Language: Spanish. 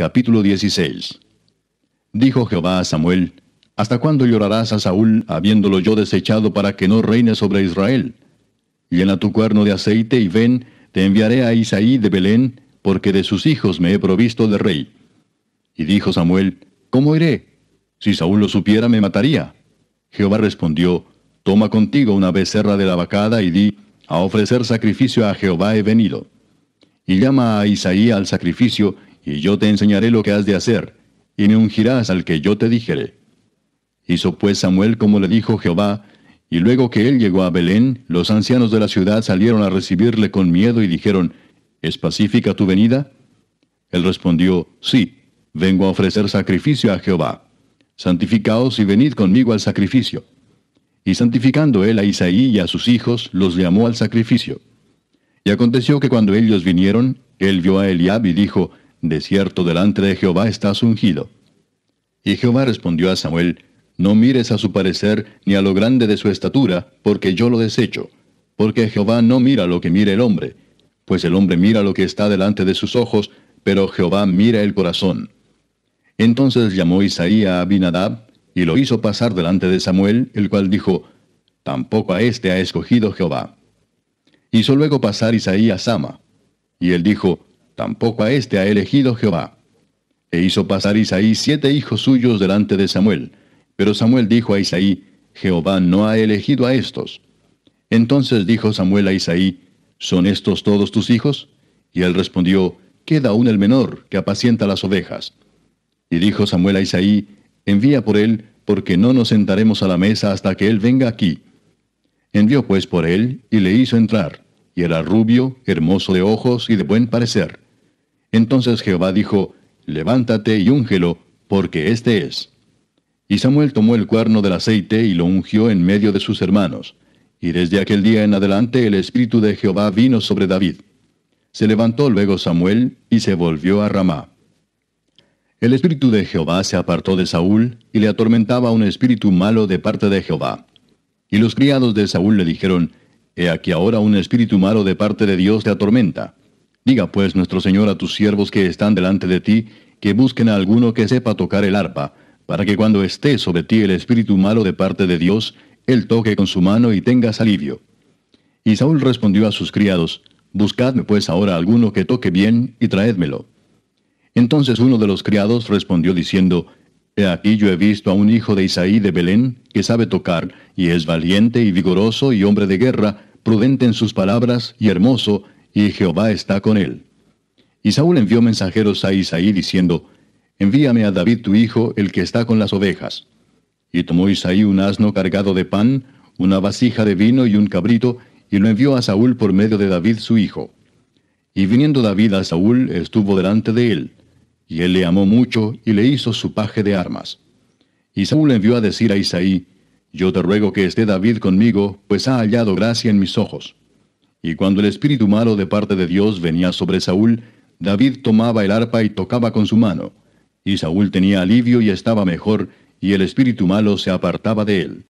Capítulo 16 Dijo Jehová a Samuel, ¿Hasta cuándo llorarás a Saúl, habiéndolo yo desechado para que no reine sobre Israel? Llena tu cuerno de aceite y ven, te enviaré a Isaí de Belén, porque de sus hijos me he provisto de rey. Y dijo Samuel, ¿Cómo iré? Si Saúl lo supiera, me mataría. Jehová respondió, Toma contigo una becerra de la vacada y di, A ofrecer sacrificio a Jehová he venido. Y llama a Isaí al sacrificio y yo te enseñaré lo que has de hacer, y me ungirás al que yo te dijere. Hizo pues Samuel como le dijo Jehová, y luego que él llegó a Belén, los ancianos de la ciudad salieron a recibirle con miedo y dijeron, ¿Es pacífica tu venida? Él respondió, Sí, vengo a ofrecer sacrificio a Jehová. Santificaos y venid conmigo al sacrificio. Y santificando él a Isaí y a sus hijos, los llamó al sacrificio. Y aconteció que cuando ellos vinieron, él vio a Eliab y dijo, de cierto delante de Jehová estás ungido. Y Jehová respondió a Samuel, No mires a su parecer ni a lo grande de su estatura, porque yo lo desecho, porque Jehová no mira lo que mira el hombre, pues el hombre mira lo que está delante de sus ojos, pero Jehová mira el corazón. Entonces llamó Isaías a Abinadab, y lo hizo pasar delante de Samuel, el cual dijo, Tampoco a éste ha escogido Jehová. Hizo luego pasar Isaías a Sama, y él dijo, tampoco a éste ha elegido Jehová. E hizo pasar Isaí siete hijos suyos delante de Samuel. Pero Samuel dijo a Isaí, Jehová no ha elegido a estos. Entonces dijo Samuel a Isaí, ¿son estos todos tus hijos? Y él respondió, queda aún el menor, que apacienta las ovejas. Y dijo Samuel a Isaí, envía por él, porque no nos sentaremos a la mesa hasta que él venga aquí. Envió pues por él, y le hizo entrar, y era rubio, hermoso de ojos y de buen parecer. Entonces Jehová dijo, Levántate y úngelo, porque este es. Y Samuel tomó el cuerno del aceite y lo ungió en medio de sus hermanos. Y desde aquel día en adelante el Espíritu de Jehová vino sobre David. Se levantó luego Samuel y se volvió a Ramá. El Espíritu de Jehová se apartó de Saúl y le atormentaba un espíritu malo de parte de Jehová. Y los criados de Saúl le dijeron, He aquí ahora un espíritu malo de parte de Dios te atormenta. Diga pues nuestro Señor a tus siervos que están delante de ti, que busquen a alguno que sepa tocar el arpa, para que cuando esté sobre ti el espíritu malo de parte de Dios, él toque con su mano y tengas alivio. Y Saúl respondió a sus criados, Buscadme pues ahora alguno que toque bien y traédmelo. Entonces uno de los criados respondió diciendo, He aquí yo he visto a un hijo de Isaí de Belén, que sabe tocar, y es valiente y vigoroso y hombre de guerra, prudente en sus palabras y hermoso, y Jehová está con él. Y Saúl envió mensajeros a Isaí diciendo, Envíame a David tu hijo, el que está con las ovejas. Y tomó Isaí un asno cargado de pan, una vasija de vino y un cabrito, y lo envió a Saúl por medio de David su hijo. Y viniendo David a Saúl, estuvo delante de él. Y él le amó mucho y le hizo su paje de armas. Y Saúl envió a decir a Isaí, Yo te ruego que esté David conmigo, pues ha hallado gracia en mis ojos. Y cuando el espíritu malo de parte de Dios venía sobre Saúl, David tomaba el arpa y tocaba con su mano. Y Saúl tenía alivio y estaba mejor, y el espíritu malo se apartaba de él.